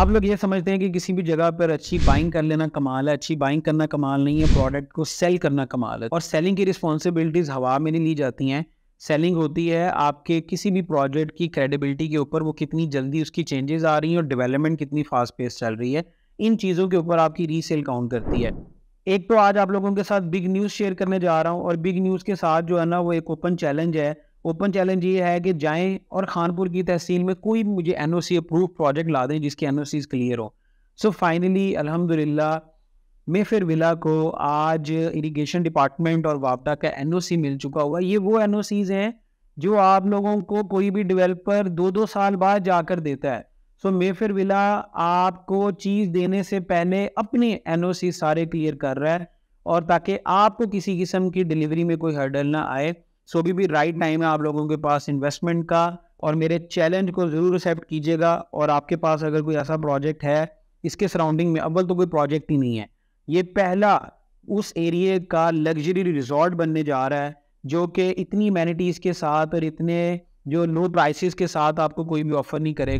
आप लोग ये समझते हैं कि किसी भी जगह पर अच्छी बाइंग कर लेना कमाल है अच्छी बाइंग करना कमाल नहीं है प्रोडक्ट को सेल करना कमाल है और सेलिंग की रिस्पॉन्सिबिलिटीज़ हवा में नहीं ली जाती हैं सेलिंग होती है आपके किसी भी प्रोजेक्ट की क्रेडिबिलिटी के ऊपर वो कितनी जल्दी उसकी चेंजेस आ रही हैं और डेवलपमेंट कितनी फास्ट पेस चल रही है इन चीज़ों के ऊपर आपकी रीसेल काउंट करती है एक तो आज आप लोगों के साथ बिग न्यूज़ शेयर करने जा रहा हूँ और बिग न्यूज़ के साथ जो है ना वो एक ओपन चैलेंज है ओपन चैलेंज ये है कि जाएं और खानपुर की तहसील में कोई मुझे N O C approve project ला दें जिसकी एन ओ सीज क्लियर हो सो फाइनली अलहमदिल्ला फिर विला को आज इरिगेशन डिपार्टमेंट और वापडा का एन ओ सी मिल चुका हुआ ये वो एन ओ सीज हैं जो आप लोगों को कोई भी डेवलपर दो दो साल बाद जाकर देता है सो so, मेफिर विला आपको चीज़ देने से पहले अपने एन ओ सी सारे क्लियर कर रहा है और ताकि आपको किसी किस्म की डिलीवरी में कोई हर्डल ना आए सो अभी भी राइट टाइम है आप लोगों के पास इन्वेस्टमेंट का और मेरे चैलेंज को ज़रूर एक्सेप्ट कीजिएगा और आपके पास अगर कोई ऐसा प्रोजेक्ट है इसके सराउंडिंग में अव्वल तो कोई प्रोजेक्ट ही नहीं है ये पहला उस एरिए का लग्जरी रिजॉर्ट बनने जा रहा है जो कि इतनी मैनिटीज़ के साथ और इतने जो लो प्राइसेस के साथ आपको कोई भी ऑफर नहीं करेगा